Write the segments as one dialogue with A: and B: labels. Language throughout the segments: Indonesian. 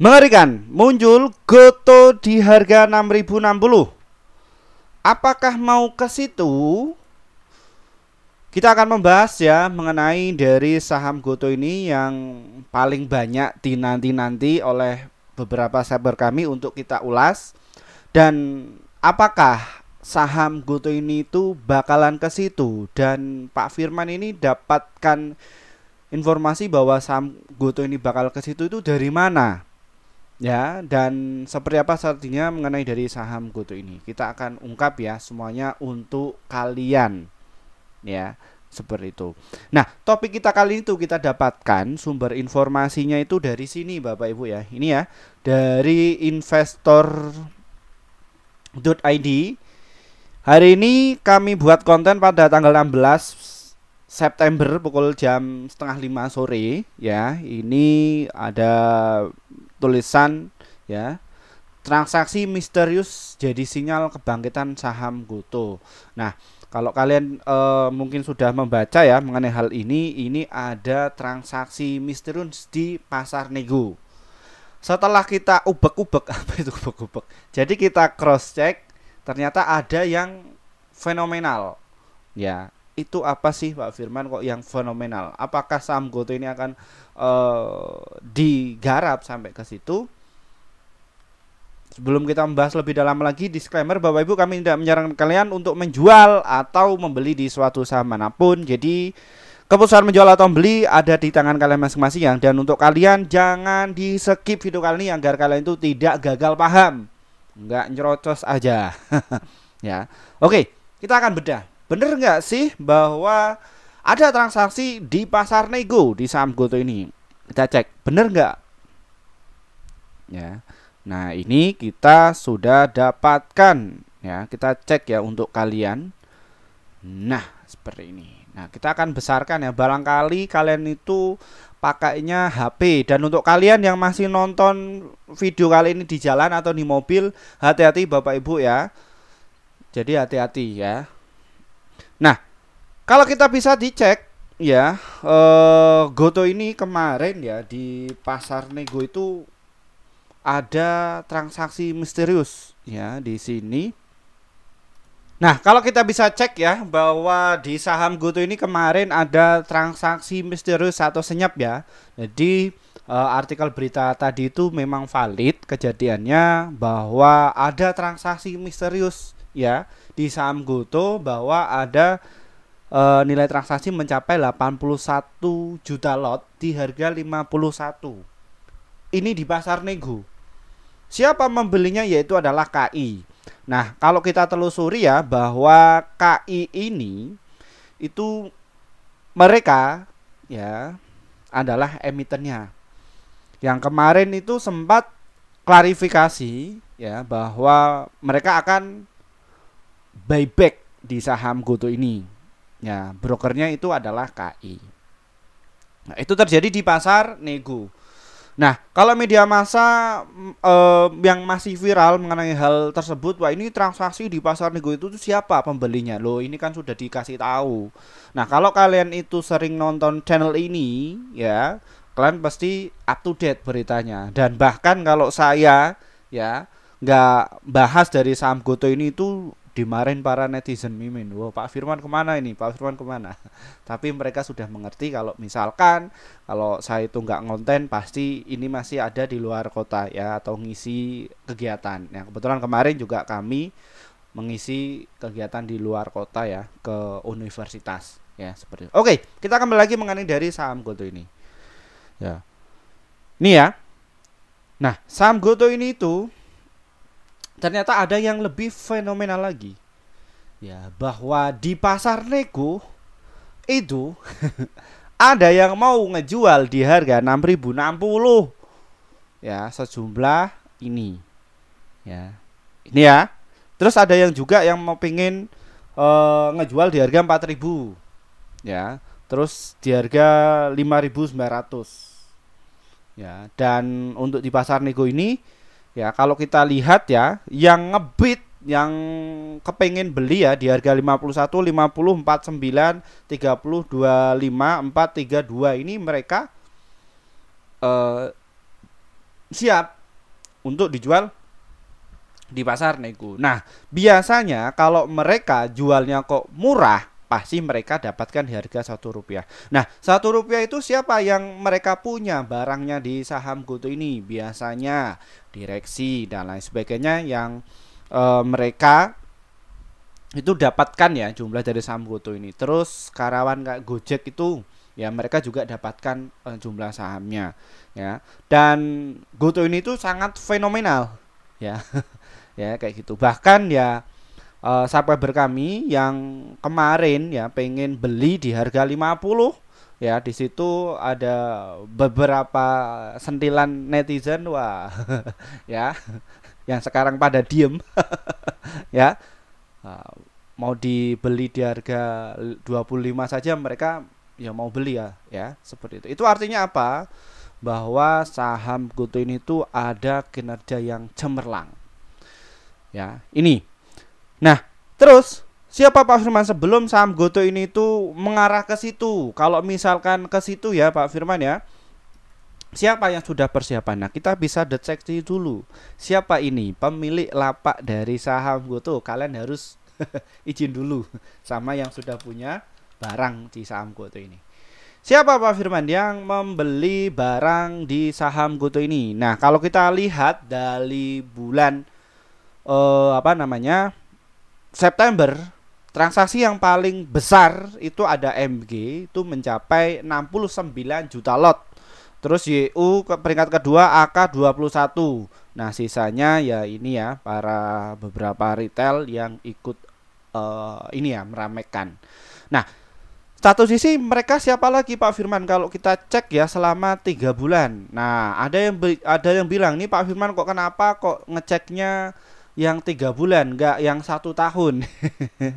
A: Mengerikan, muncul goto di harga 6060. Apakah mau ke situ? Kita akan membahas ya mengenai dari saham goto ini yang paling banyak dinanti-nanti oleh beberapa cyber kami untuk kita ulas. Dan apakah saham goto ini itu bakalan ke situ? Dan Pak Firman ini dapatkan informasi bahwa saham goto ini bakal ke situ itu dari mana? ya dan seperti apa strateginya mengenai dari saham goto ini kita akan ungkap ya semuanya untuk kalian ya seperti itu nah topik kita kali itu kita dapatkan sumber informasinya itu dari sini bapak ibu ya ini ya dari Investor. ID. hari ini kami buat konten pada tanggal 16 September pukul jam setengah lima sore ya ini ada tulisan ya transaksi misterius jadi sinyal kebangkitan saham Goto. Nah, kalau kalian e, mungkin sudah membaca ya mengenai hal ini, ini ada transaksi misterius di pasar nego. Setelah kita ubek-ubek apa itu ubek-ubek. Jadi kita cross check ternyata ada yang fenomenal. Ya, itu apa sih Pak Firman kok yang fenomenal? Apakah saham Goto ini akan uh, digarap sampai ke situ? Sebelum kita membahas lebih dalam lagi, disclaimer Bapak Ibu kami tidak menyarankan kalian untuk menjual atau membeli di suatu saham manapun. Jadi keputusan menjual atau membeli ada di tangan kalian masing-masing dan untuk kalian jangan di skip video kali ini agar kalian itu tidak gagal paham. Enggak nyerocos aja. ya. Oke, kita akan bedah Bener nggak sih bahwa ada transaksi di pasar nego di saham Goto ini? Kita cek, bener nggak? Ya. Nah, ini kita sudah dapatkan ya. Kita cek ya untuk kalian. Nah, seperti ini. Nah, kita akan besarkan ya. Barangkali kalian itu pakainya HP dan untuk kalian yang masih nonton video kali ini di jalan atau di mobil, hati-hati Bapak Ibu ya. Jadi hati-hati ya. Nah, kalau kita bisa dicek ya, eh, Goto ini kemarin ya di pasar nego itu ada transaksi misterius ya di sini. Nah, kalau kita bisa cek ya bahwa di saham Goto ini kemarin ada transaksi misterius atau senyap ya. Jadi eh, artikel berita tadi itu memang valid kejadiannya bahwa ada transaksi misterius ya di saham Goto bahwa ada e, nilai transaksi mencapai 81 juta lot di harga 51. Ini di pasar nego. Siapa membelinya yaitu adalah KI. Nah, kalau kita telusuri ya bahwa KI ini itu mereka ya adalah emitennya. Yang kemarin itu sempat klarifikasi ya bahwa mereka akan buyback di saham Goto ini. Ya, brokernya itu adalah KI. Nah, itu terjadi di pasar nego. Nah, kalau media massa eh, yang masih viral mengenai hal tersebut, wah ini transaksi di pasar nego itu siapa pembelinya? Loh, ini kan sudah dikasih tahu. Nah, kalau kalian itu sering nonton channel ini, ya, kalian pasti up to date beritanya. Dan bahkan kalau saya ya nggak bahas dari saham Goto ini itu dimarin para netizen mimin wow Pak Firman kemana ini Pak Firman kemana tapi mereka sudah mengerti kalau misalkan kalau saya itu nggak ngonten pasti ini masih ada di luar kota ya atau ngisi kegiatan ya kebetulan kemarin juga kami mengisi kegiatan di luar kota ya ke universitas ya seperti itu. Oke, kita kembali lagi mengenai dari saham Goto ini. Ya. Ini ya. Nah, saham Goto ini itu ternyata ada yang lebih fenomenal lagi ya bahwa di pasar nego itu ada yang mau ngejual di harga 6060 ya sejumlah ini ya ini ya terus ada yang juga yang mau pingin uh, ngejual di harga 4000 ya terus di harga 5900 ya dan untuk di pasar nego ini Ya, kalau kita lihat ya, yang ngebit yang kepengen beli ya di harga 51, 50, 49, 30, 25, 4, 32 ini mereka eh, siap untuk dijual di pasar nego. Nah, biasanya kalau mereka jualnya kok murah pasti mereka dapatkan di harga satu rupiah. Nah, satu rupiah itu siapa yang mereka punya barangnya di saham GoTo ini? Biasanya direksi dan lain sebagainya yang e, mereka itu dapatkan ya jumlah dari saham GoTo ini. Terus Karawan kayak Gojek itu ya mereka juga dapatkan e, jumlah sahamnya ya. Dan GoTo ini itu sangat fenomenal ya. ya kayak gitu. Bahkan ya uh, subscriber kami yang kemarin ya pengen beli di harga 50 ya di situ ada beberapa sentilan netizen wah ya yang sekarang pada diem ya eh, mau dibeli di harga 25 saja mereka ya mau beli ya ya seperti itu itu artinya apa bahwa saham Goto ini tuh ada kinerja yang cemerlang ya ini Nah, terus siapa Pak Firman sebelum saham Goto ini itu mengarah ke situ? Kalau misalkan ke situ ya Pak Firman ya. Siapa yang sudah persiapan? Nah, kita bisa deteksi dulu. Siapa ini pemilik lapak dari saham Goto? Kalian harus izin dulu sama yang sudah punya barang di saham Goto ini. Siapa Pak Firman yang membeli barang di saham Goto ini? Nah, kalau kita lihat dari bulan eh, apa namanya? September transaksi yang paling besar itu ada MG itu mencapai 69 juta lot. Terus YU ke peringkat kedua AK 21. Nah, sisanya ya ini ya para beberapa retail yang ikut uh, ini ya meramaikan. Nah, satu sisi mereka siapa lagi Pak Firman kalau kita cek ya selama tiga bulan. Nah, ada yang ada yang bilang nih Pak Firman kok kenapa kok ngeceknya yang tiga bulan, nggak yang satu tahun,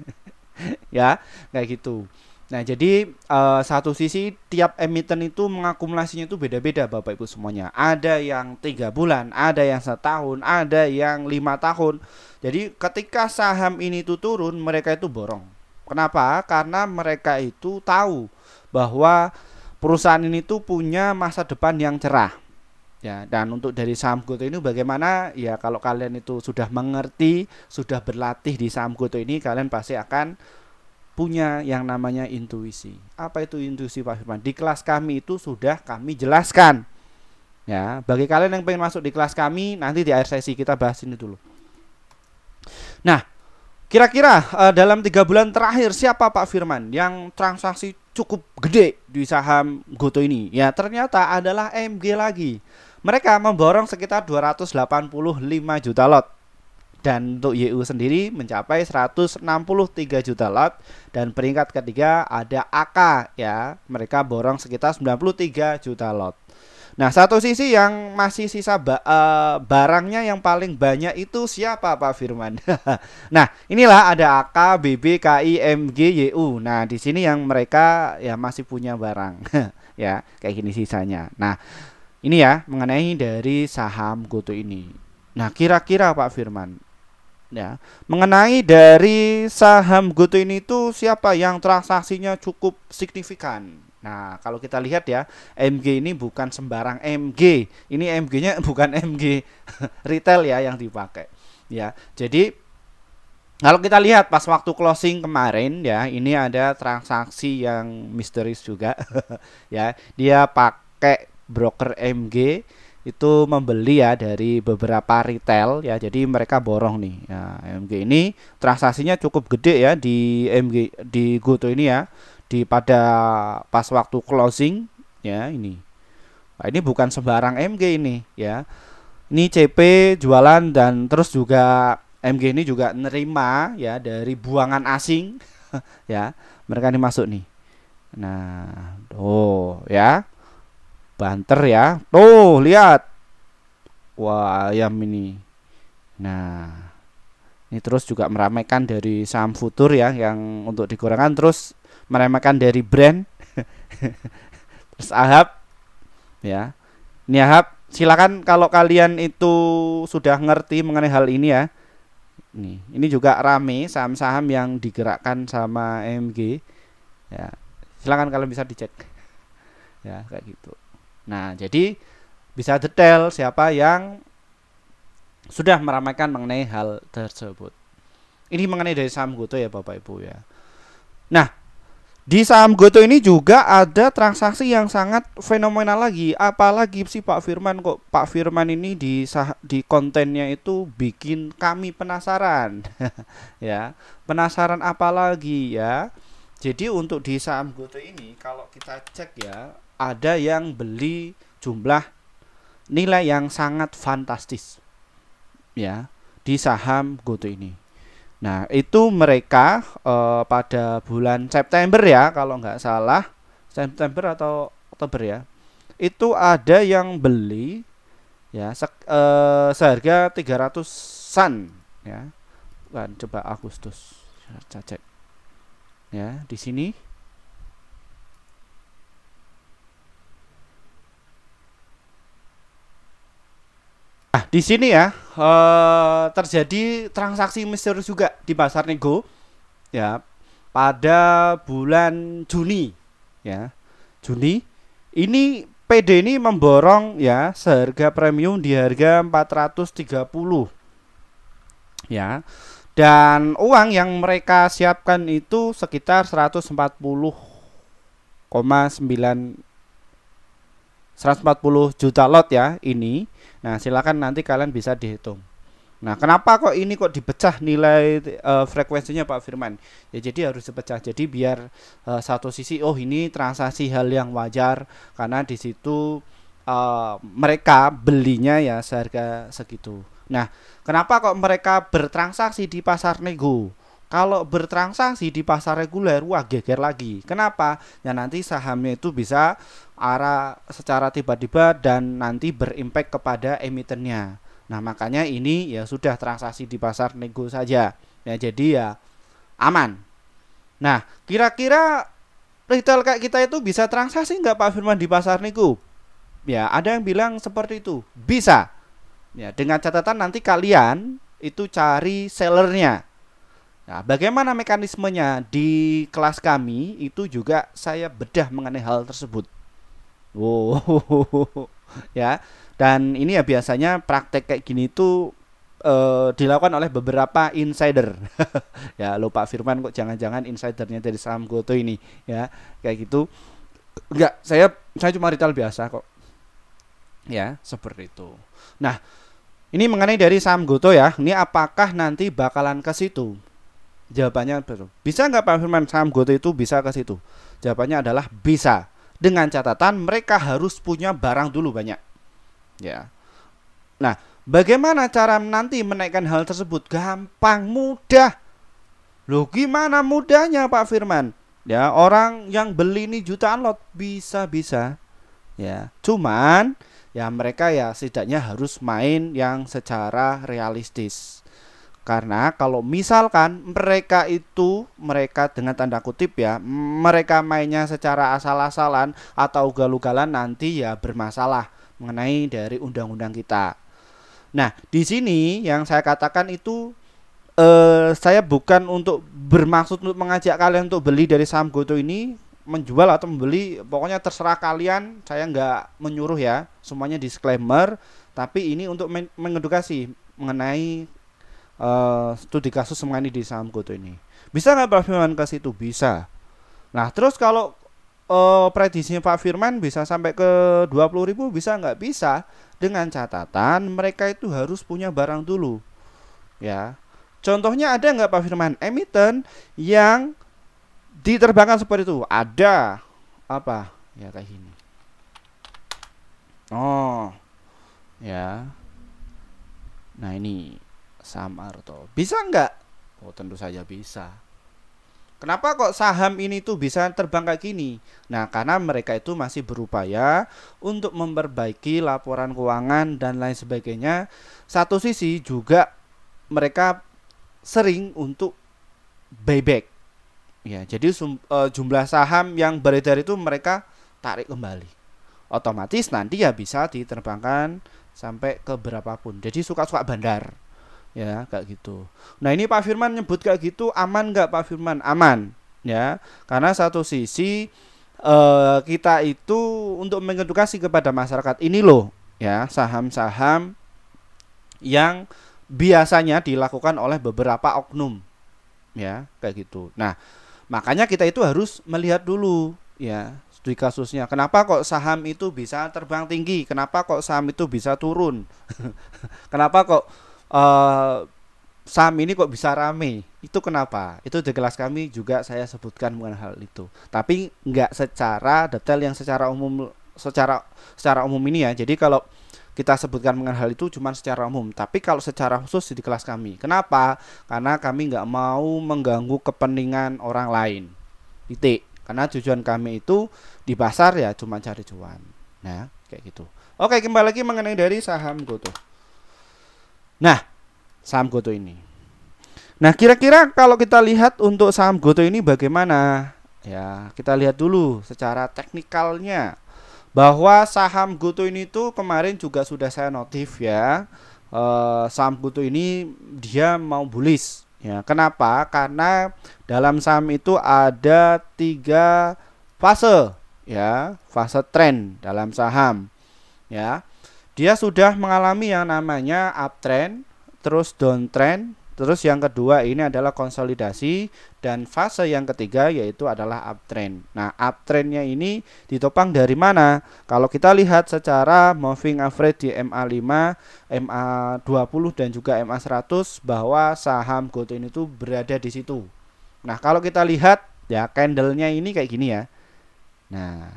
A: ya kayak gitu. Nah, jadi uh, satu sisi tiap emiten itu mengakumulasinya itu beda-beda Bapak Ibu semuanya. Ada yang tiga bulan, ada yang setahun, ada yang lima tahun. Jadi ketika saham ini itu turun, mereka itu borong. Kenapa? Karena mereka itu tahu bahwa perusahaan ini tuh punya masa depan yang cerah ya dan untuk dari saham goto ini bagaimana ya kalau kalian itu sudah mengerti sudah berlatih di saham goto ini kalian pasti akan punya yang namanya intuisi apa itu intuisi Pak Firman di kelas kami itu sudah kami jelaskan ya bagi kalian yang pengen masuk di kelas kami nanti di akhir sesi kita bahas ini dulu nah kira-kira uh, dalam tiga bulan terakhir siapa Pak Firman yang transaksi cukup gede di saham Goto ini ya ternyata adalah MG lagi mereka memborong sekitar 285 juta lot dan untuk YU sendiri mencapai 163 juta lot dan peringkat ketiga ada AK ya mereka borong sekitar 93 juta lot. Nah satu sisi yang masih sisa ba uh, barangnya yang paling banyak itu siapa Pak Firman? nah inilah ada AK, BB, KI, MG, YU. Nah di sini yang mereka ya masih punya barang ya kayak gini sisanya. Nah ini ya mengenai dari saham Goto ini. Nah, kira-kira Pak Firman, ya mengenai dari saham Goto ini itu siapa yang transaksinya cukup signifikan? Nah, kalau kita lihat ya, MG ini bukan sembarang MG. Ini MG-nya bukan MG retail ya yang dipakai. Ya. Jadi kalau kita lihat pas waktu closing kemarin ya, ini ada transaksi yang misterius juga ya. Dia pakai broker MG itu membeli ya dari beberapa retail ya jadi mereka borong nih ya, MG ini transaksinya cukup gede ya di MG di Goto ini ya di pada pas waktu closing ya ini nah, ini bukan sembarang MG ini ya ini CP jualan dan terus juga MG ini juga nerima ya dari buangan asing ya mereka ini masuk nih nah oh ya banter ya tuh lihat wah ayam ini nah ini terus juga meramaikan dari saham futur ya yang untuk dikurangkan terus meramaikan dari brand terus Ahab ya ini Ahab silakan kalau kalian itu sudah ngerti mengenai hal ini ya nih ini juga rame saham-saham yang digerakkan sama MG ya silakan kalian bisa dicek ya kayak gitu Nah, jadi bisa detail siapa yang sudah meramaikan mengenai hal tersebut. Ini mengenai dari saham goto ya Bapak Ibu ya. Nah, di saham goto ini juga ada transaksi yang sangat fenomenal lagi. Apalagi si Pak Firman kok Pak Firman ini di sah di kontennya itu bikin kami penasaran. ya, penasaran apalagi ya. Jadi untuk di saham goto ini kalau kita cek ya ada yang beli jumlah nilai yang sangat fantastis ya di saham GoTo ini. Nah, itu mereka uh, pada bulan September ya kalau nggak salah, September atau Oktober ya. Itu ada yang beli ya se uh, eh, seharga 300-an ya. Bukan coba Agustus. Saya cek. Ya, di sini Nah, di sini ya uh, terjadi transaksi misterius juga di pasar nego ya pada bulan Juni ya. Juni ini PD ini memborong ya seharga premium di harga 430 ya. Dan uang yang mereka siapkan itu sekitar 140,9 140 juta lot ya ini. Nah, silakan nanti kalian bisa dihitung. Nah, kenapa kok ini kok dipecah nilai uh, frekuensinya Pak Firman? Ya jadi harus dipecah. Jadi biar uh, satu sisi oh ini transaksi hal yang wajar karena di situ uh, mereka belinya ya seharga segitu. Nah, kenapa kok mereka bertransaksi di pasar nego? kalau bertransaksi di pasar reguler wah geger lagi. Kenapa? Ya nanti sahamnya itu bisa arah secara tiba-tiba dan nanti berimpact kepada emitennya. Nah, makanya ini ya sudah transaksi di pasar nego saja. Ya jadi ya aman. Nah, kira-kira retail kayak kita itu bisa transaksi nggak Pak Firman di pasar nego? Ya, ada yang bilang seperti itu. Bisa. Ya, dengan catatan nanti kalian itu cari sellernya Nah, bagaimana mekanismenya di kelas kami itu juga saya bedah mengenai hal tersebut. Wow, ya. Dan ini ya biasanya praktek kayak gini itu e, eh, dilakukan oleh beberapa insider. ya, lo Pak Firman kok jangan-jangan insidernya dari saham Goto ini, ya. Kayak gitu. Enggak, saya saya cuma retail biasa kok. Ya, seperti itu. Nah, ini mengenai dari saham Goto ya. Ini apakah nanti bakalan ke situ? Jawabannya betul. Bisa nggak Pak Firman saham GoTo itu bisa ke situ? Jawabannya adalah bisa. Dengan catatan mereka harus punya barang dulu banyak. Ya. Nah, bagaimana cara nanti menaikkan hal tersebut? Gampang, mudah. Lo gimana mudahnya Pak Firman? Ya, orang yang beli ini jutaan lot bisa-bisa. Ya, cuman ya mereka ya setidaknya harus main yang secara realistis. Karena kalau misalkan mereka itu mereka dengan tanda kutip ya, mereka mainnya secara asal-asalan atau ugal-ugalan nanti ya bermasalah mengenai dari undang-undang kita. Nah, di sini yang saya katakan itu eh, saya bukan untuk bermaksud untuk mengajak kalian untuk beli dari saham Goto ini menjual atau membeli pokoknya terserah kalian saya nggak menyuruh ya semuanya disclaimer tapi ini untuk mengedukasi mengenai uh, studi kasus mengenai di saham goto ini. Bisa nggak Pak Firman ke situ? Bisa. Nah, terus kalau uh, prediksinya Pak Firman bisa sampai ke 20 ribu bisa nggak bisa dengan catatan mereka itu harus punya barang dulu ya contohnya ada nggak Pak Firman emiten yang diterbangkan seperti itu ada apa ya kayak gini oh ya nah ini saham Arto. Bisa nggak? Oh tentu saja bisa. Kenapa kok saham ini tuh bisa terbang kayak gini? Nah, karena mereka itu masih berupaya untuk memperbaiki laporan keuangan dan lain sebagainya. Satu sisi juga mereka sering untuk buyback. Ya, jadi e, jumlah saham yang beredar itu mereka tarik kembali. Otomatis nanti ya bisa diterbangkan sampai ke berapapun. Jadi suka-suka bandar ya kayak gitu. Nah ini Pak Firman nyebut kayak gitu aman nggak Pak Firman? Aman ya karena satu sisi eh, kita itu untuk mengedukasi kepada masyarakat ini loh ya saham-saham yang biasanya dilakukan oleh beberapa oknum ya kayak gitu. Nah makanya kita itu harus melihat dulu ya di kasusnya. Kenapa kok saham itu bisa terbang tinggi? Kenapa kok saham itu bisa turun? Kenapa kok uh, saham ini kok bisa rame itu kenapa itu di kelas kami juga saya sebutkan bukan hal itu tapi nggak secara detail yang secara umum secara secara umum ini ya jadi kalau kita sebutkan mengenai hal itu cuma secara umum tapi kalau secara khusus di kelas kami kenapa karena kami nggak mau mengganggu kepentingan orang lain titik karena tujuan kami itu di pasar ya cuma cari cuan nah kayak gitu oke kembali lagi mengenai dari saham tuh. Nah, saham Goto ini. Nah, kira-kira kalau kita lihat untuk saham Goto ini bagaimana? Ya, kita lihat dulu secara teknikalnya bahwa saham Goto ini tuh kemarin juga sudah saya notif ya. Uh, saham Goto ini dia mau bullish ya. Kenapa? Karena dalam saham itu ada tiga fase ya, fase trend dalam saham ya dia sudah mengalami yang namanya uptrend, terus downtrend, terus yang kedua ini adalah konsolidasi dan fase yang ketiga yaitu adalah uptrend. Nah, uptrendnya ini ditopang dari mana? Kalau kita lihat secara moving average di MA5, MA20 dan juga MA100 bahwa saham Gotoin itu berada di situ. Nah, kalau kita lihat ya candlenya ini kayak gini ya. Nah,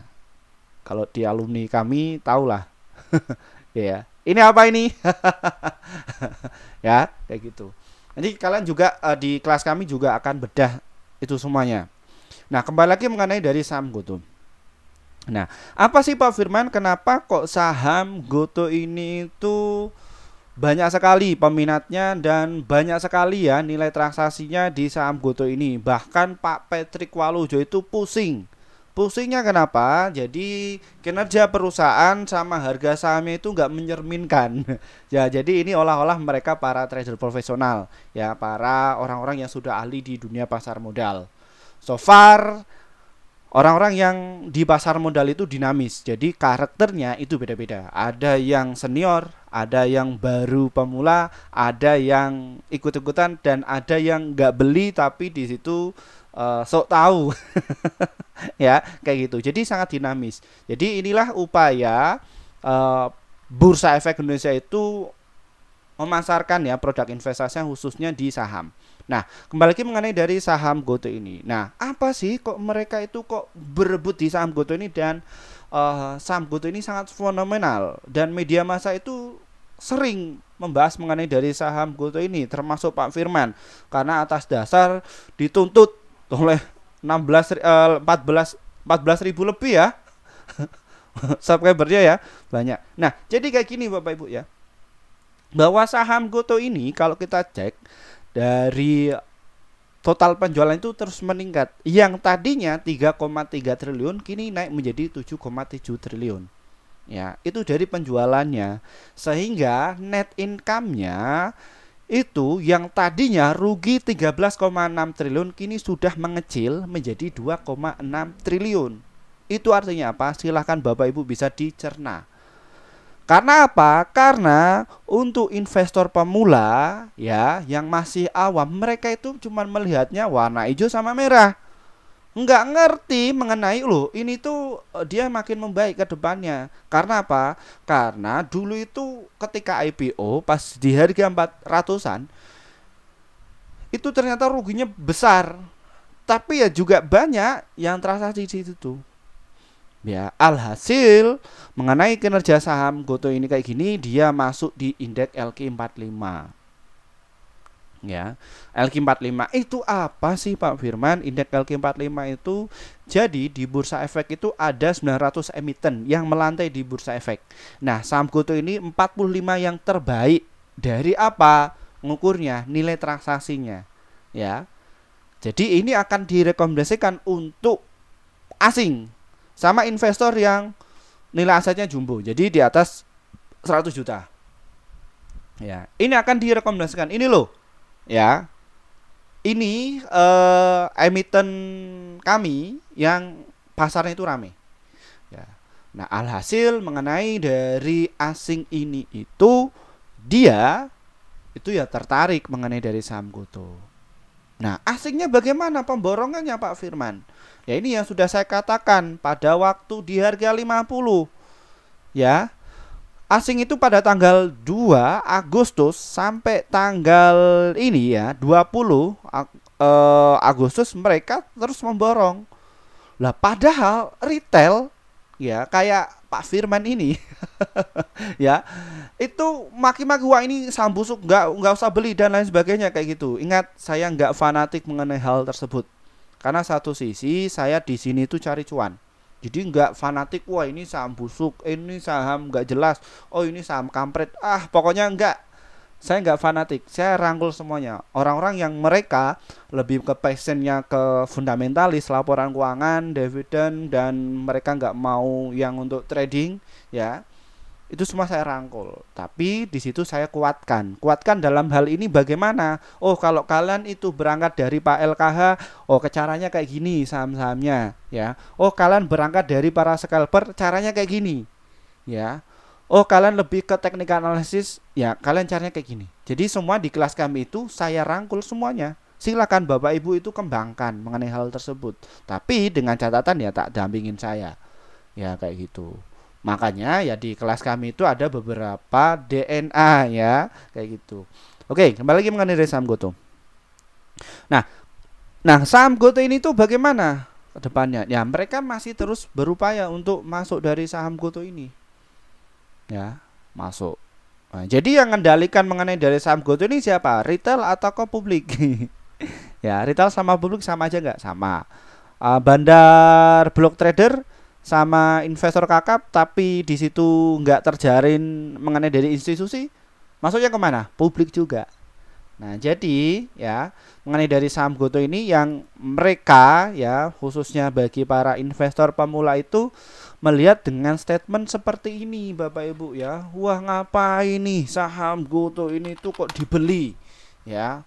A: kalau di alumni kami tahulah ya ini apa ini ya kayak gitu nanti kalian juga uh, di kelas kami juga akan bedah itu semuanya nah kembali lagi mengenai dari saham goto nah apa sih Pak Firman kenapa kok saham goto ini itu banyak sekali peminatnya dan banyak sekali ya nilai transaksinya di saham Goto ini. Bahkan Pak Patrick Walujo itu pusing Pusingnya kenapa? Jadi kinerja perusahaan sama harga sahamnya itu nggak mencerminkan. ya, jadi ini olah-olah mereka para trader profesional, ya para orang-orang yang sudah ahli di dunia pasar modal. So far orang-orang yang di pasar modal itu dinamis. Jadi karakternya itu beda-beda. Ada yang senior, ada yang baru pemula, ada yang ikut-ikutan dan ada yang nggak beli tapi di situ uh, sok tahu ya kayak gitu jadi sangat dinamis jadi inilah upaya uh, bursa efek Indonesia itu memasarkan ya produk investasinya khususnya di saham Nah, kembali lagi mengenai dari saham GoTo ini. Nah, apa sih kok mereka itu kok berebut di saham GoTo ini dan uh, saham GoTo ini sangat fenomenal dan media massa itu sering membahas mengenai dari saham GoTo ini termasuk Pak Firman karena atas dasar dituntut oleh 16 uh, 14 14 ribu lebih ya subscribernya ya banyak. Nah jadi kayak gini bapak ibu ya bahwa saham Goto ini kalau kita cek dari total penjualan itu terus meningkat. Yang tadinya 3,3 triliun kini naik menjadi 7,7 triliun. Ya, itu dari penjualannya. Sehingga net income-nya itu yang tadinya rugi 13,6 triliun kini sudah mengecil menjadi 2,6 triliun. Itu artinya apa? Silahkan Bapak Ibu bisa dicerna. Karena apa? Karena untuk investor pemula ya yang masih awam mereka itu cuma melihatnya warna hijau sama merah nggak ngerti mengenai lo ini tuh eh, dia makin membaik ke depannya karena apa karena dulu itu ketika IPO pas di harga empat ratusan itu ternyata ruginya besar tapi ya juga banyak yang terasa di situ tuh ya alhasil mengenai kinerja saham Goto ini kayak gini dia masuk di indeks LQ45 ya. LQ45 itu apa sih Pak Firman? Indeks LQ45 itu jadi di Bursa Efek itu ada 900 emiten yang melantai di Bursa Efek. Nah, saham Goto ini 45 yang terbaik dari apa? Ngukurnya nilai transaksinya, ya. Jadi ini akan direkomendasikan untuk asing sama investor yang nilai asetnya jumbo. Jadi di atas 100 juta. Ya, ini akan direkomendasikan. Ini loh ya ini uh, eh, emiten kami yang pasarnya itu rame ya nah alhasil mengenai dari asing ini itu dia itu ya tertarik mengenai dari saham goto nah asingnya bagaimana pemborongannya Pak Firman ya ini yang sudah saya katakan pada waktu di harga 50 ya asing itu pada tanggal 2 Agustus sampai tanggal ini ya 20 eh, Agustus mereka terus memborong. Lah padahal retail ya kayak Pak Firman ini ya itu maki-maki wah ini saham busuk nggak nggak usah beli dan lain sebagainya kayak gitu ingat saya nggak fanatik mengenai hal tersebut karena satu sisi saya di sini itu cari cuan jadi nggak fanatik, wah ini saham busuk, ini saham nggak jelas, oh ini saham kampret, ah pokoknya nggak. Saya nggak fanatik, saya rangkul semuanya. Orang-orang yang mereka lebih ke passionnya ke fundamentalis, laporan keuangan, dividen, dan mereka nggak mau yang untuk trading, ya itu semua saya rangkul tapi di situ saya kuatkan kuatkan dalam hal ini bagaimana oh kalau kalian itu berangkat dari Pak LKH oh caranya kayak gini saham-sahamnya ya oh kalian berangkat dari para scalper caranya kayak gini ya oh kalian lebih ke teknik analisis ya kalian caranya kayak gini jadi semua di kelas kami itu saya rangkul semuanya silakan Bapak Ibu itu kembangkan mengenai hal tersebut tapi dengan catatan ya tak dampingin saya ya kayak gitu Makanya ya di kelas kami itu ada beberapa DNA ya kayak gitu. Oke, kembali lagi mengenai saham goto. Nah, nah saham goto ini tuh bagaimana kedepannya Ya, mereka masih terus berupaya untuk masuk dari saham goto ini. Ya, masuk. Nah, jadi yang mengendalikan mengenai dari saham goto ini siapa? Retail atau kok publik? ya, retail sama publik sama aja nggak? Sama. Uh, bandar block trader sama investor kakap tapi di situ nggak terjarin mengenai dari institusi masuknya kemana publik juga nah jadi ya mengenai dari saham goto ini yang mereka ya khususnya bagi para investor pemula itu melihat dengan statement seperti ini bapak ibu ya wah ngapa ini saham goto ini tuh kok dibeli ya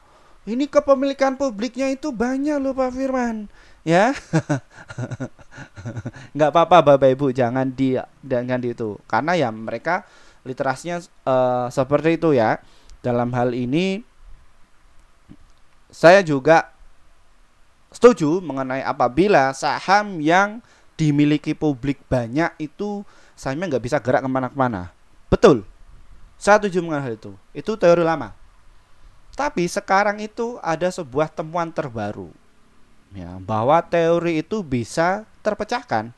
A: ini kepemilikan publiknya itu banyak loh Pak Firman ya nggak apa-apa bapak ibu jangan di jangan itu karena ya mereka literasinya uh, seperti itu ya dalam hal ini saya juga setuju mengenai apabila saham yang dimiliki publik banyak itu sahamnya nggak bisa gerak kemana-mana betul saya setuju mengenai hal itu itu teori lama tapi sekarang itu ada sebuah temuan terbaru ya, bahwa teori itu bisa terpecahkan.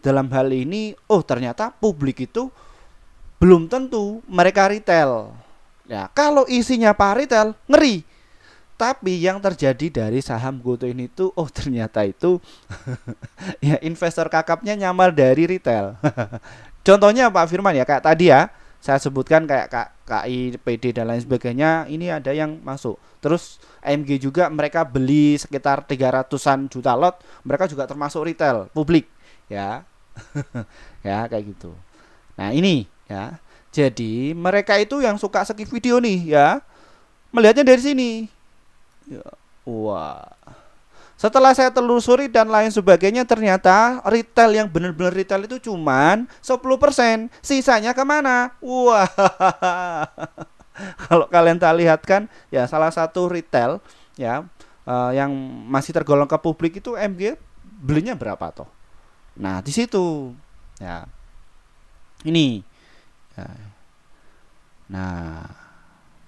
A: Dalam hal ini, oh ternyata publik itu belum tentu mereka retail. Ya, kalau isinya pak retail ngeri. Tapi yang terjadi dari saham Goto ini tuh oh ternyata itu ya investor kakapnya nyamar dari retail. Contohnya Pak Firman ya kayak tadi ya saya sebutkan kayak KI, PD dan lain sebagainya ini ada yang masuk. Terus AMG juga mereka beli sekitar 300-an juta lot, mereka juga termasuk retail publik ya. ya kayak gitu. Nah, ini ya. Jadi mereka itu yang suka skip video nih ya. Melihatnya dari sini. Ya. Wah. Setelah saya telusuri dan lain sebagainya ternyata retail yang benar-benar retail itu cuman 10%. Sisanya kemana? Wah. Kalau kalian tak lihat kan ya salah satu retail ya uh, yang masih tergolong ke publik itu MG belinya berapa toh? Nah, di situ ya. Ini. Ya. Nah,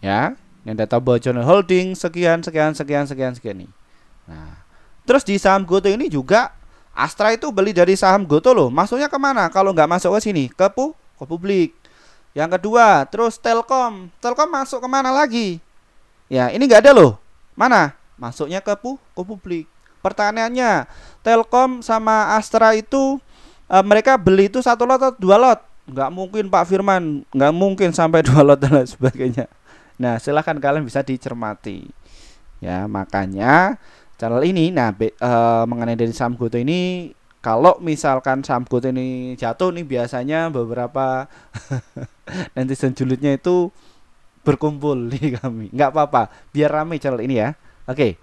A: ya, yang data Bojono Holding sekian sekian sekian sekian sekian nih. Nah, Terus di saham Goto ini juga Astra itu beli dari saham Goto loh. Masuknya kemana? Kalau nggak masuk ke sini, ke, pu ke publik. Yang kedua, terus Telkom. Telkom masuk kemana lagi? Ya, ini nggak ada loh. Mana? Masuknya ke, pu ke publik. Pertanyaannya, Telkom sama Astra itu e, mereka beli itu satu lot atau dua lot? Nggak mungkin Pak Firman, nggak mungkin sampai dua lot dan lain sebagainya. Nah, silahkan kalian bisa dicermati. Ya, makanya channel ini nah be, uh, mengenai dari saham goto ini kalau misalkan saham goto ini jatuh nih biasanya beberapa netizen julidnya itu berkumpul di kami nggak apa-apa biar rame channel ini ya oke okay.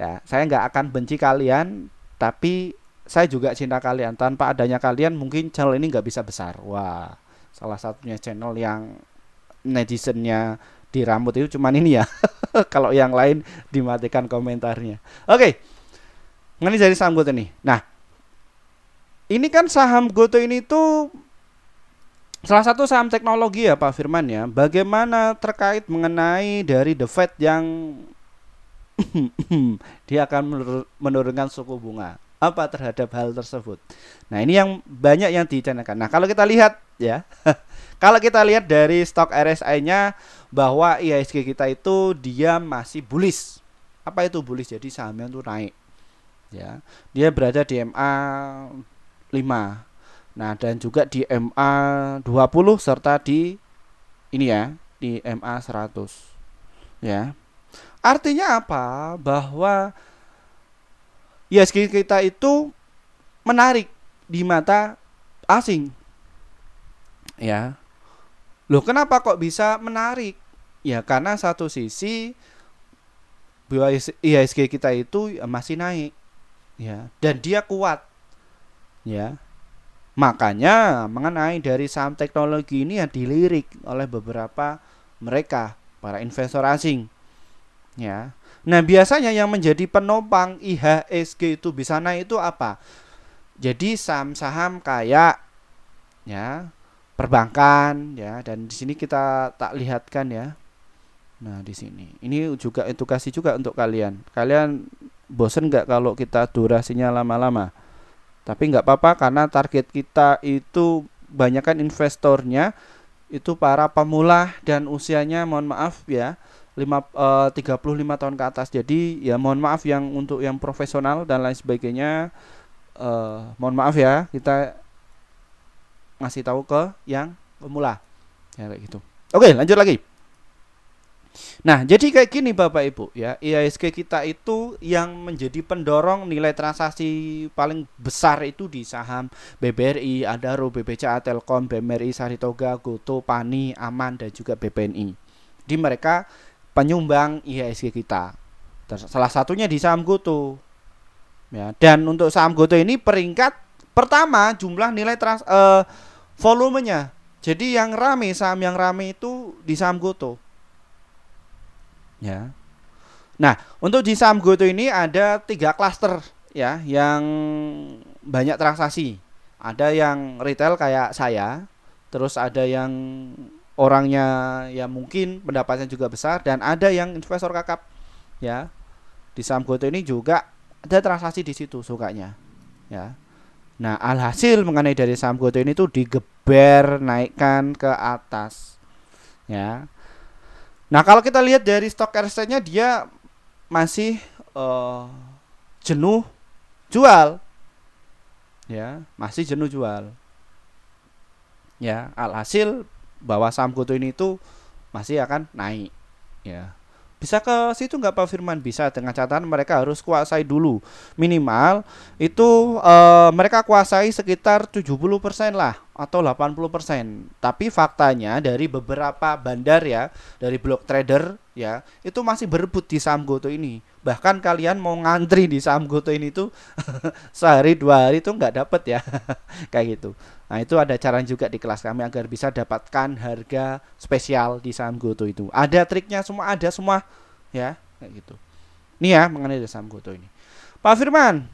A: ya saya nggak akan benci kalian tapi saya juga cinta kalian tanpa adanya kalian mungkin channel ini nggak bisa besar wah salah satunya channel yang netizennya di rambut itu cuman ini ya. Kalau yang lain dimatikan komentarnya. Oke. Okay. Ini jadi saham GoTo nih. Nah, ini kan saham GoTo ini tuh salah satu saham teknologi ya Pak Firman ya. Bagaimana terkait mengenai dari The Fed yang dia akan menurunkan suku bunga apa terhadap hal tersebut. Nah, ini yang banyak yang dicanakan. Nah, kalau kita lihat ya, kalau kita lihat dari stok RSI-nya bahwa IHSG kita itu dia masih bullish. Apa itu bullish? Jadi sahamnya itu naik. Ya. Dia berada di MA 5. Nah, dan juga di MA 20 serta di ini ya, di MA 100. Ya. Artinya apa? Bahwa IHSG kita itu menarik di mata asing. Ya. Loh, kenapa kok bisa menarik? Ya karena satu sisi IHSG iya, kita itu ya, masih naik ya dan dia kuat ya makanya mengenai dari saham teknologi ini yang dilirik oleh beberapa mereka para investor asing ya nah biasanya yang menjadi penopang IHSG itu bisa naik itu apa jadi saham-saham kayak ya perbankan ya dan di sini kita tak lihatkan ya Nah, di sini. Ini juga edukasi juga untuk kalian. Kalian bosen nggak kalau kita durasinya lama-lama? Tapi nggak apa-apa karena target kita itu banyakkan investornya itu para pemula dan usianya mohon maaf ya 5, eh, 35 tahun ke atas. Jadi ya mohon maaf yang untuk yang profesional dan lain sebagainya eh, mohon maaf ya kita ngasih tahu ke yang pemula. Ya kayak gitu. Oke, lanjut lagi. Nah, jadi kayak gini Bapak Ibu ya, IHSG kita itu yang menjadi pendorong nilai transaksi paling besar itu di saham BBRI, Adaro, BBCA, Telkom, BMRI, Saritoga, Goto, Pani, Aman dan juga BPNI. Di mereka penyumbang IHSG kita. Salah satunya di saham Goto. Ya, dan untuk saham Goto ini peringkat pertama jumlah nilai trans, eh, volumenya. Jadi yang rame saham yang rame itu di saham Goto Ya. Nah, untuk di saham GoTo ini ada tiga klaster ya yang banyak transaksi. Ada yang retail kayak saya, terus ada yang orangnya ya mungkin pendapatnya juga besar dan ada yang investor kakap ya. Di saham GoTo ini juga ada transaksi di situ sukanya. Ya. Nah, alhasil mengenai dari saham GoTo ini tuh digeber naikkan ke atas. Ya. Nah, kalau kita lihat dari stok RST-nya dia masih uh, jenuh jual. Ya, masih jenuh jual. Ya, alhasil bahwa saham GoTo ini itu masih akan naik. Ya bisa ke situ nggak Pak Firman? Bisa dengan catatan mereka harus kuasai dulu minimal itu uh, mereka kuasai sekitar 70% lah atau 80%. Tapi faktanya dari beberapa bandar ya, dari blok trader ya, itu masih berebut di saham GoTo ini bahkan kalian mau ngantri di saham goto ini tuh sehari dua hari tuh nggak dapet ya kayak gitu nah itu ada cara juga di kelas kami agar bisa dapatkan harga spesial di saham goto itu ada triknya semua ada semua ya kayak gitu ini ya mengenai di saham goto ini Pak Firman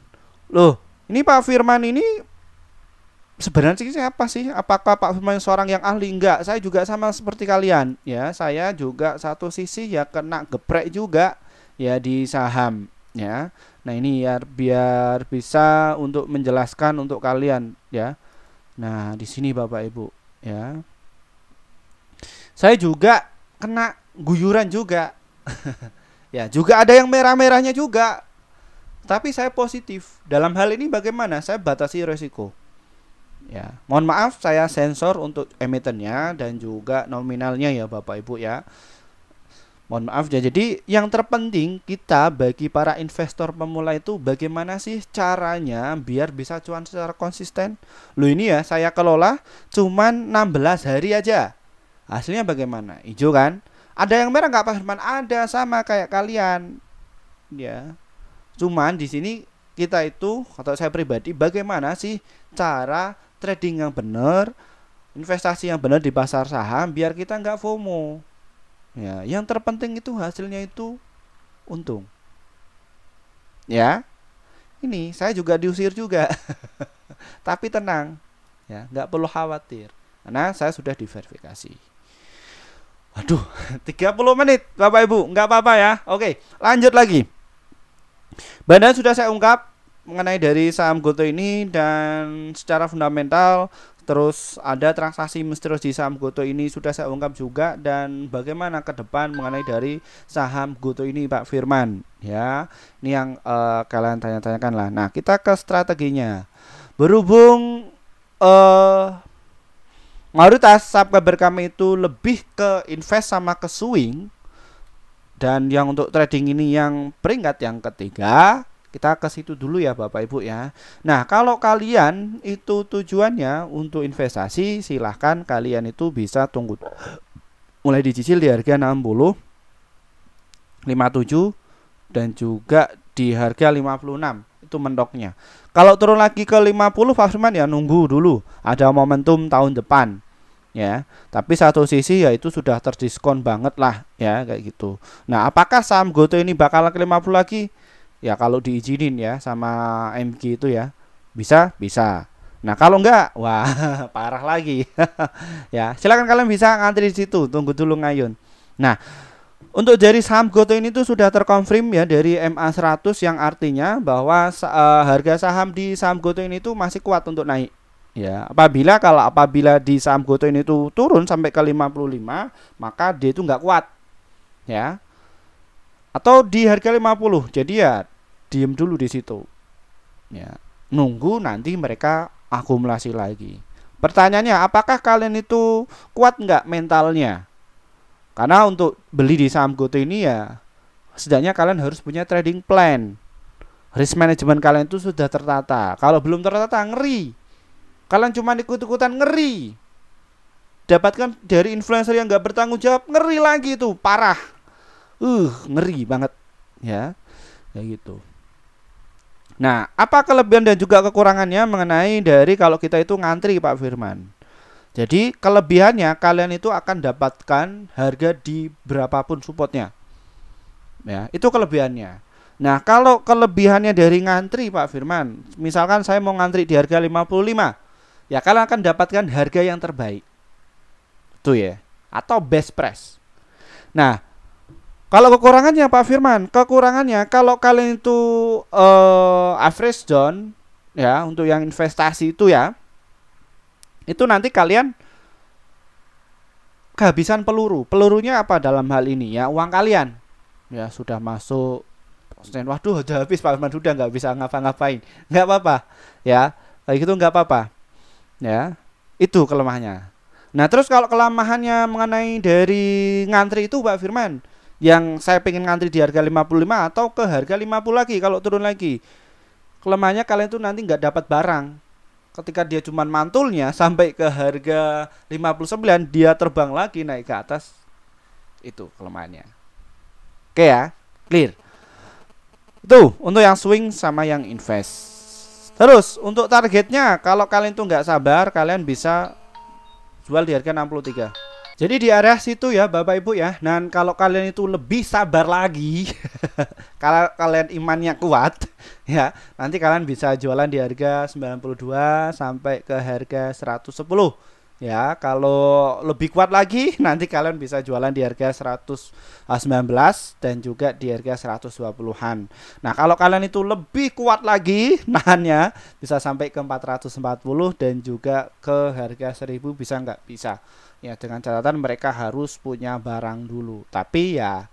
A: loh ini Pak Firman ini sebenarnya sih apa sih? Apakah Pak Firman seorang yang ahli? Enggak, saya juga sama seperti kalian. Ya, saya juga satu sisi ya kena geprek juga ya di saham ya. Nah, ini ya biar bisa untuk menjelaskan untuk kalian ya. Nah, di sini Bapak Ibu ya. Saya juga kena guyuran juga. ya, juga ada yang merah-merahnya juga. Tapi saya positif. Dalam hal ini bagaimana? Saya batasi resiko. Ya, mohon maaf saya sensor untuk emitennya dan juga nominalnya ya Bapak Ibu ya. Mohon maaf ya. Jadi yang terpenting kita bagi para investor pemula itu bagaimana sih caranya biar bisa cuan secara konsisten? Lu ini ya saya kelola cuman 16 hari aja. Hasilnya bagaimana? Hijau kan? Ada yang merah nggak Pak Herman? Ada sama kayak kalian. Ya. Cuman di sini kita itu atau saya pribadi bagaimana sih cara trading yang benar, investasi yang benar di pasar saham biar kita nggak FOMO Ya, yang terpenting itu hasilnya itu untung. Ya. Ini saya juga diusir juga. Tapi tenang, ya, nggak perlu khawatir. Karena saya sudah diverifikasi. Aduh, 30 menit Bapak Ibu, nggak apa-apa ya. Oke, lanjut lagi. Badan sudah saya ungkap mengenai dari saham Goto ini dan secara fundamental Terus ada transaksi misterius di saham Goto ini sudah saya ungkap juga dan bagaimana ke depan mengenai dari saham Goto ini Pak Firman ya. Ini yang uh, kalian tanya-tanyakan lah. Nah, kita ke strateginya. Berhubung uh, eh, mayoritas saham kabar kami itu lebih ke invest sama ke swing dan yang untuk trading ini yang peringkat yang ketiga kita ke situ dulu ya Bapak Ibu ya. Nah, kalau kalian itu tujuannya untuk investasi, silahkan kalian itu bisa tunggu mulai dicicil di harga 60 57 dan juga di harga 56 itu mendoknya. Kalau turun lagi ke 50 Firman ya nunggu dulu ada momentum tahun depan ya. Tapi satu sisi ya itu sudah terdiskon banget lah ya kayak gitu. Nah, apakah saham Goto ini bakal ke 50 lagi? ya kalau diizinin ya sama MG itu ya bisa bisa nah kalau enggak wah parah lagi ya silakan kalian bisa ngantri di situ tunggu dulu ngayun nah untuk dari saham Goto ini tuh sudah terkonfirm ya dari MA100 yang artinya bahwa uh, harga saham di saham Goto ini tuh masih kuat untuk naik ya apabila kalau apabila di saham Goto ini tuh turun sampai ke 55 maka dia itu enggak kuat ya atau di harga 50 jadi ya diem dulu di situ ya nunggu nanti mereka akumulasi lagi pertanyaannya apakah kalian itu kuat nggak mentalnya karena untuk beli di saham goto ini ya setidaknya kalian harus punya trading plan risk management kalian itu sudah tertata kalau belum tertata ngeri kalian cuma ikut-ikutan ngeri dapatkan dari influencer yang nggak bertanggung jawab ngeri lagi itu parah uh ngeri banget ya kayak gitu Nah, apa kelebihan dan juga kekurangannya mengenai dari kalau kita itu ngantri Pak Firman? Jadi kelebihannya kalian itu akan dapatkan harga di berapapun supportnya. Ya, itu kelebihannya. Nah, kalau kelebihannya dari ngantri Pak Firman, misalkan saya mau ngantri di harga 55, ya kalian akan dapatkan harga yang terbaik. Itu ya, atau best price. Nah, kalau kekurangannya Pak Firman, kekurangannya kalau kalian itu uh, average down ya untuk yang investasi itu ya, itu nanti kalian kehabisan peluru. Pelurunya apa dalam hal ini ya uang kalian ya sudah masuk persen. Waduh udah habis Pak Firman sudah nggak bisa ngapa-ngapain, nggak apa-apa ya kayak gitu nggak apa-apa ya itu kelemahannya. Nah terus kalau kelemahannya mengenai dari ngantri itu Pak Firman, yang saya pengen ngantri di harga 55 atau ke harga 50 lagi kalau turun lagi. Kelemahannya kalian tuh nanti nggak dapat barang. Ketika dia cuman mantulnya sampai ke harga 59 dia terbang lagi naik ke atas. Itu kelemahannya. Oke ya, clear. Itu untuk yang swing sama yang invest. Terus untuk targetnya kalau kalian tuh nggak sabar kalian bisa jual di harga 63. Jadi di area situ ya Bapak Ibu ya. Dan kalau kalian itu lebih sabar lagi, kalau kalian imannya kuat ya, nanti kalian bisa jualan di harga 92 sampai ke harga 110. Ya, kalau lebih kuat lagi nanti kalian bisa jualan di harga 119 ah, dan juga di harga 120-an. Nah, kalau kalian itu lebih kuat lagi nahannya bisa sampai ke 440 dan juga ke harga 1000 bisa nggak? Bisa ya dengan catatan mereka harus punya barang dulu tapi ya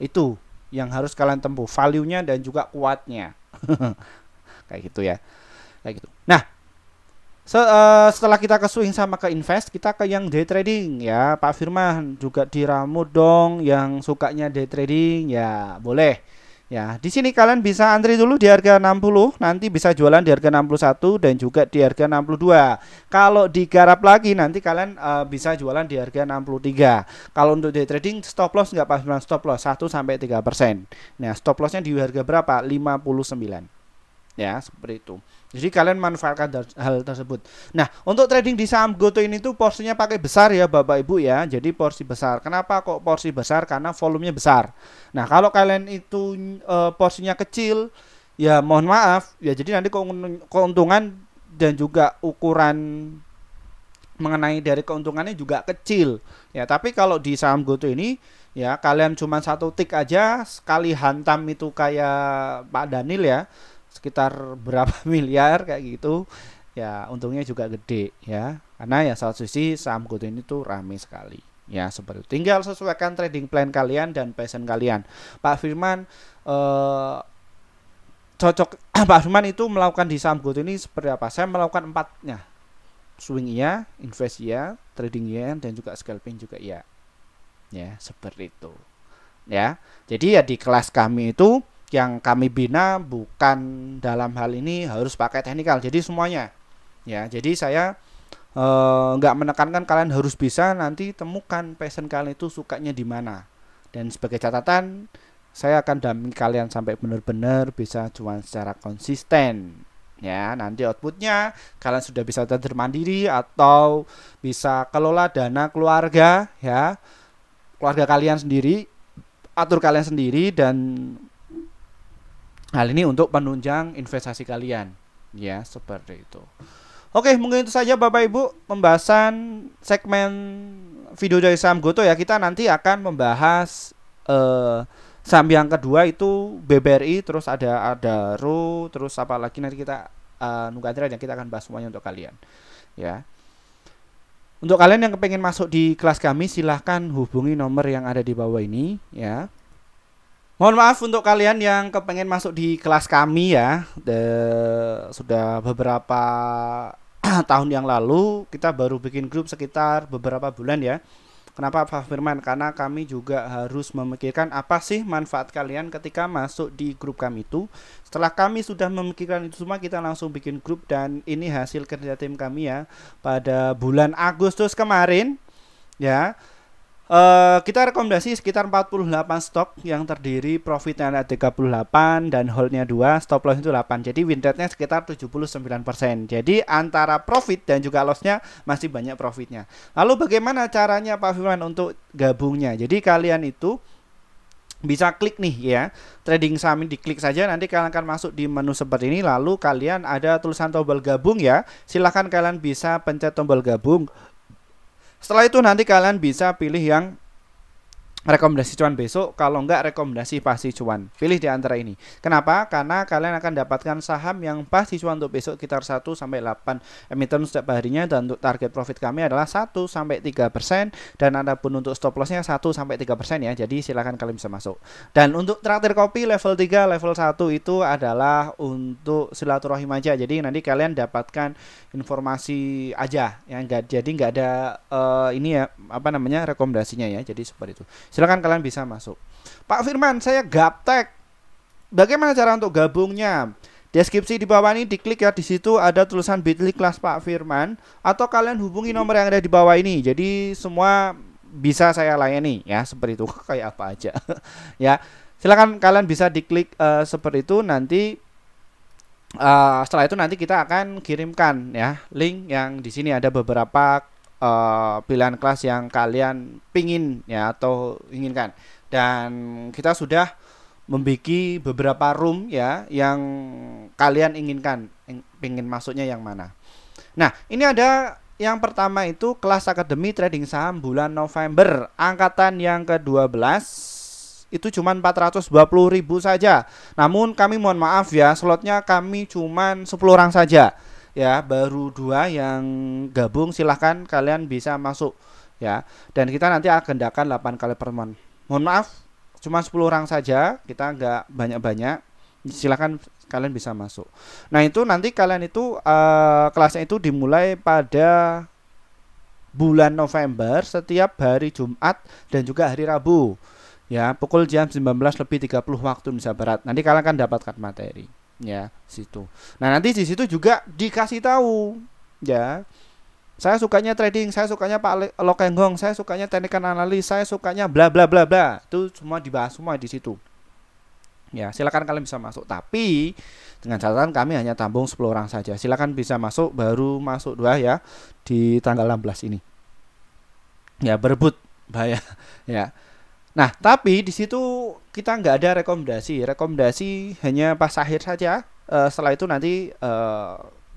A: itu yang harus kalian tempuh value-nya dan juga kuatnya kayak gitu ya kayak gitu nah se uh, setelah kita ke swing sama ke invest kita ke yang day trading ya Pak Firman juga diramu dong yang sukanya day trading ya boleh Ya, di sini kalian bisa antri dulu di harga 60, nanti bisa jualan di harga 61 dan juga di harga 62. Kalau digarap lagi nanti kalian uh, bisa jualan di harga 63. Kalau untuk day trading stop loss nggak pas stop loss 1 sampai 3%. Nah, stop lossnya di harga berapa? 59. Ya, seperti itu. Jadi kalian manfaatkan hal tersebut. Nah, untuk trading di saham GoTo ini tuh porsinya pakai besar ya Bapak Ibu ya. Jadi porsi besar. Kenapa kok porsi besar? Karena volumenya besar. Nah, kalau kalian itu e, porsinya kecil, ya mohon maaf ya. Jadi nanti keuntungan dan juga ukuran mengenai dari keuntungannya juga kecil ya tapi kalau di saham goto ini ya kalian cuma satu tik aja sekali hantam itu kayak Pak Daniel ya sekitar berapa miliar kayak gitu ya untungnya juga gede ya karena ya saat sisi saham gold ini tuh rame sekali ya seperti itu. tinggal sesuaikan trading plan kalian dan passion kalian Pak Firman eh, cocok Pak Firman itu melakukan di saham gold ini seperti apa saya melakukan empatnya swing ya invest ya trading ya dan juga scalping juga ya ya seperti itu ya jadi ya di kelas kami itu yang kami bina bukan dalam hal ini harus pakai teknikal jadi semuanya ya jadi saya eh, nggak e, menekankan kalian harus bisa nanti temukan passion kalian itu sukanya di mana dan sebagai catatan saya akan dampingi kalian sampai benar-benar bisa cuan secara konsisten ya nanti outputnya kalian sudah bisa tender mandiri atau bisa kelola dana keluarga ya keluarga kalian sendiri atur kalian sendiri dan Hal ini untuk penunjang investasi kalian. Ya, seperti itu. Oke, mungkin itu saja Bapak Ibu pembahasan segmen video dari saham Goto ya. Kita nanti akan membahas eh, saham yang kedua itu BBRI, terus ada ada RU, terus apa lagi nanti kita uh, eh, Nukantra yang kita akan bahas semuanya untuk kalian. Ya. Untuk kalian yang kepengen masuk di kelas kami silahkan hubungi nomor yang ada di bawah ini ya. Mohon maaf untuk kalian yang kepengen masuk di kelas kami ya. De, sudah beberapa tahun yang lalu kita baru bikin grup sekitar beberapa bulan ya. Kenapa Pak Firman? Karena kami juga harus memikirkan apa sih manfaat kalian ketika masuk di grup kami itu. Setelah kami sudah memikirkan itu semua, kita langsung bikin grup dan ini hasil kerja tim kami ya pada bulan Agustus kemarin ya Uh, kita rekomendasi sekitar 48 stok yang terdiri profitnya ada 38 dan holdnya 2, stop loss itu 8. Jadi win rate-nya sekitar 79%. Jadi antara profit dan juga loss-nya masih banyak profitnya. Lalu bagaimana caranya Pak Firman untuk gabungnya? Jadi kalian itu bisa klik nih ya trading saham ini diklik saja nanti kalian akan masuk di menu seperti ini lalu kalian ada tulisan tombol gabung ya silahkan kalian bisa pencet tombol gabung setelah itu nanti kalian bisa pilih yang rekomendasi cuan besok, kalau enggak rekomendasi pasti cuan. Pilih di antara ini. Kenapa? Karena kalian akan dapatkan saham yang pasti cuan untuk besok sekitar 1 sampai 8 emiten setiap harinya dan untuk target profit kami adalah 1 sampai 3% dan ada pun untuk stop lossnya 1 sampai 3% ya. Jadi silakan kalian bisa masuk. Dan untuk traktir kopi level 3, level 1 itu adalah untuk silaturahim aja. Jadi nanti kalian dapatkan informasi aja ya enggak jadi enggak ada uh, ini ya apa namanya rekomendasinya ya. Jadi seperti itu. Silahkan kalian bisa masuk. Pak Firman, saya gaptek. Bagaimana cara untuk gabungnya? Deskripsi di bawah ini diklik ya di situ ada tulisan Bitly kelas Pak Firman atau kalian hubungi nomor yang ada di bawah ini. Jadi semua bisa saya layani ya seperti itu kayak apa aja ya. Silakan kalian bisa diklik uh, seperti itu nanti uh, setelah itu nanti kita akan kirimkan ya link yang di sini ada beberapa uh, pilihan kelas yang kalian pingin ya atau inginkan. Dan kita sudah memiliki beberapa room ya yang kalian inginkan, pingin masuknya yang mana. Nah, ini ada yang pertama itu kelas akademi trading saham bulan November angkatan yang ke-12 itu cuma 420.000 saja. Namun kami mohon maaf ya, slotnya kami cuma 10 orang saja ya baru dua yang gabung silahkan kalian bisa masuk ya dan kita nanti akan agendakan 8 kali pertemuan mohon maaf cuma 10 orang saja kita nggak banyak-banyak silahkan kalian bisa masuk nah itu nanti kalian itu uh, kelasnya itu dimulai pada bulan November setiap hari Jumat dan juga hari Rabu ya pukul jam 19 lebih 30 waktu Indonesia Barat nanti kalian akan dapatkan materi ya situ. Nah nanti di situ juga dikasih tahu ya. Saya sukanya trading, saya sukanya Pak Lokenggong, saya sukanya teknik analis, saya sukanya bla bla bla bla. Itu semua dibahas semua di situ. Ya, silakan kalian bisa masuk, tapi dengan catatan kami hanya tambung 10 orang saja. Silakan bisa masuk baru masuk dua ya di tanggal 16 ini. Ya, berebut bahaya ya. Nah, tapi di situ kita nggak ada rekomendasi. Rekomendasi hanya pas akhir saja. Uh, setelah itu nanti uh, eh,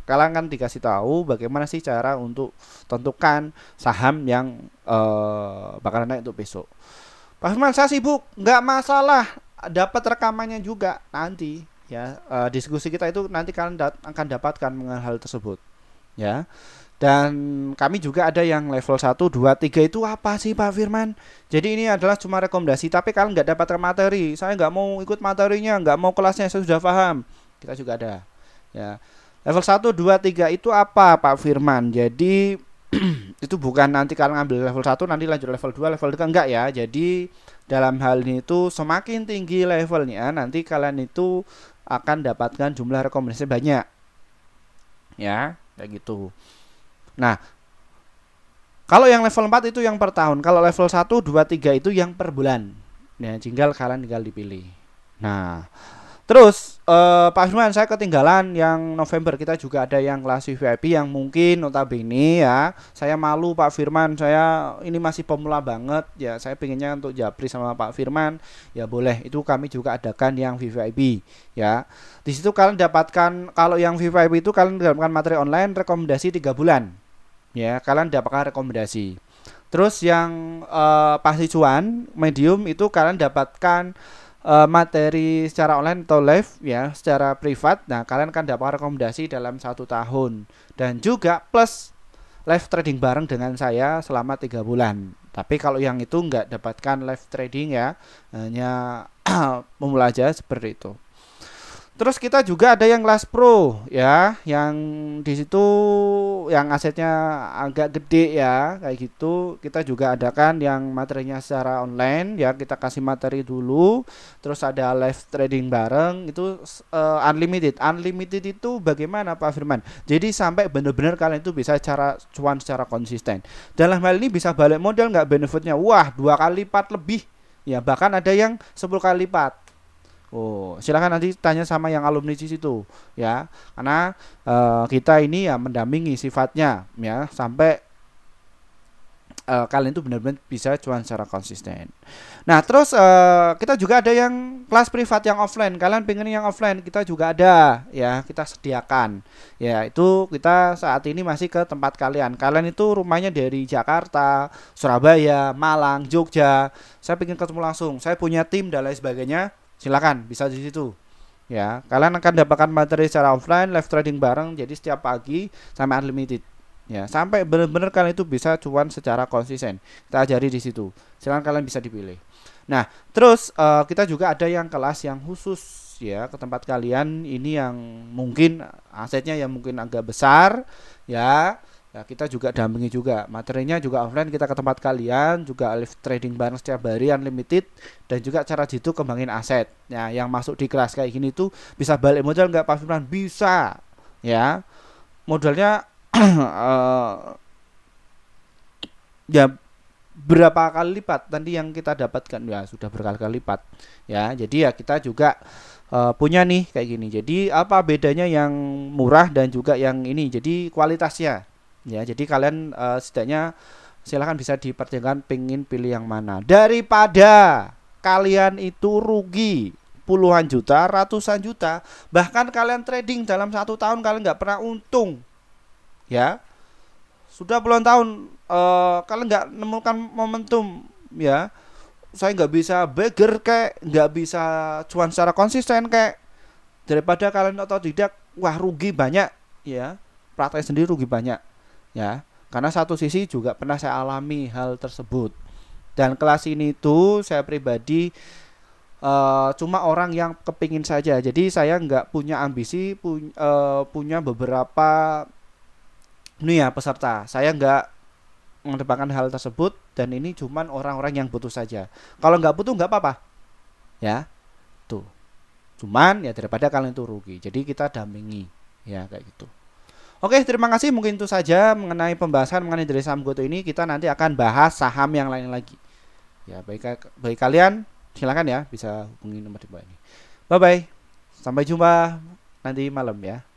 A: kalangan dikasih tahu bagaimana sih cara untuk tentukan saham yang uh, bakalan naik untuk besok. Pak Firman, saya sibuk, nggak masalah. Dapat rekamannya juga nanti ya. Uh, diskusi kita itu nanti kalian dat akan dapatkan mengenai hal tersebut. Ya. Dan kami juga ada yang level 1, 2, 3 itu apa sih Pak Firman? Jadi ini adalah cuma rekomendasi, tapi kalian nggak dapat materi. Saya nggak mau ikut materinya, nggak mau kelasnya, saya sudah paham. Kita juga ada. Ya. Level 1, 2, 3 itu apa Pak Firman? Jadi itu bukan nanti kalian ambil level 1 nanti lanjut level 2 level 3 enggak ya jadi dalam hal ini itu semakin tinggi levelnya nanti kalian itu akan dapatkan jumlah rekomendasi banyak ya kayak gitu Nah, kalau yang level 4 itu yang per tahun, kalau level 1, 2, 3 itu yang per bulan. Ya, tinggal kalian tinggal dipilih. Nah, Terus eh, Pak Firman saya ketinggalan yang November kita juga ada yang kelas VIP yang mungkin notabene ya saya malu Pak Firman saya ini masih pemula banget ya saya pengennya untuk japri sama Pak Firman ya boleh itu kami juga adakan yang VIP ya di situ kalian dapatkan kalau yang VIP itu kalian dapatkan materi online rekomendasi tiga bulan ya kalian dapatkan rekomendasi terus yang uh, eh, pasti cuan medium itu kalian dapatkan uh, materi secara online atau live ya secara privat nah kalian kan dapat rekomendasi dalam satu tahun dan juga plus live trading bareng dengan saya selama tiga bulan tapi kalau yang itu nggak dapatkan live trading ya hanya memulai aja seperti itu Terus kita juga ada yang kelas pro ya, yang di situ yang asetnya agak gede ya, kayak gitu. Kita juga adakan yang materinya secara online ya, kita kasih materi dulu, terus ada live trading bareng itu uh, unlimited. Unlimited itu bagaimana Pak Firman? Jadi sampai benar-benar kalian itu bisa cara cuan secara konsisten. Dalam hal ini bisa balik modal nggak benefitnya? Wah, dua kali lipat lebih. Ya, bahkan ada yang 10 kali lipat Oh, silakan nanti tanya sama yang alumni di situ ya. Karena uh, kita ini ya mendampingi sifatnya ya sampai uh, kalian itu benar-benar bisa cuan secara konsisten. Nah, terus uh, kita juga ada yang kelas privat yang offline. Kalian pengen yang offline, kita juga ada ya, kita sediakan. Ya, itu kita saat ini masih ke tempat kalian. Kalian itu rumahnya dari Jakarta, Surabaya, Malang, Jogja. Saya pengen ketemu langsung. Saya punya tim dan lain sebagainya silakan bisa di situ ya kalian akan dapatkan materi secara offline live trading bareng jadi setiap pagi sampai unlimited ya sampai benar-benar kalian itu bisa cuan secara konsisten kita ajari di situ silakan kalian bisa dipilih nah terus uh, kita juga ada yang kelas yang khusus ya ke tempat kalian ini yang mungkin asetnya yang mungkin agak besar ya Ya, kita juga dampingi juga. Materinya juga offline kita ke tempat kalian, juga live trading bareng setiap hari unlimited dan juga cara jitu kembangin aset. Ya, yang masuk di kelas kayak gini tuh bisa balik modal nggak Pak Firman? Bisa. Ya. Modalnya uh, ya berapa kali lipat nanti yang kita dapatkan ya sudah berkali-kali lipat ya jadi ya kita juga uh, punya nih kayak gini jadi apa bedanya yang murah dan juga yang ini jadi kualitasnya ya jadi kalian uh, setidaknya silahkan bisa dipertimbangkan pingin pilih yang mana daripada kalian itu rugi puluhan juta ratusan juta bahkan kalian trading dalam satu tahun kalian nggak pernah untung ya sudah puluhan tahun uh, kalian nggak menemukan momentum ya saya nggak bisa beger kayak nggak bisa cuan secara konsisten kayak daripada kalian atau tidak wah rugi banyak ya praktek sendiri rugi banyak ya karena satu sisi juga pernah saya alami hal tersebut dan kelas ini itu saya pribadi uh, cuma orang yang kepingin saja jadi saya nggak punya ambisi pu uh, eh, punya beberapa nih ya peserta saya nggak mengedepankan hal tersebut dan ini cuma orang-orang yang butuh saja kalau nggak butuh nggak apa-apa ya tuh cuman ya daripada kalian itu rugi jadi kita dampingi ya kayak gitu Oke, terima kasih. Mungkin itu saja mengenai pembahasan mengenai dari saham Goto ini. Kita nanti akan bahas saham yang lain lagi. Ya, baik bagi kalian silakan ya bisa hubungi nomor di bawah ini. Bye bye. Sampai jumpa nanti malam ya.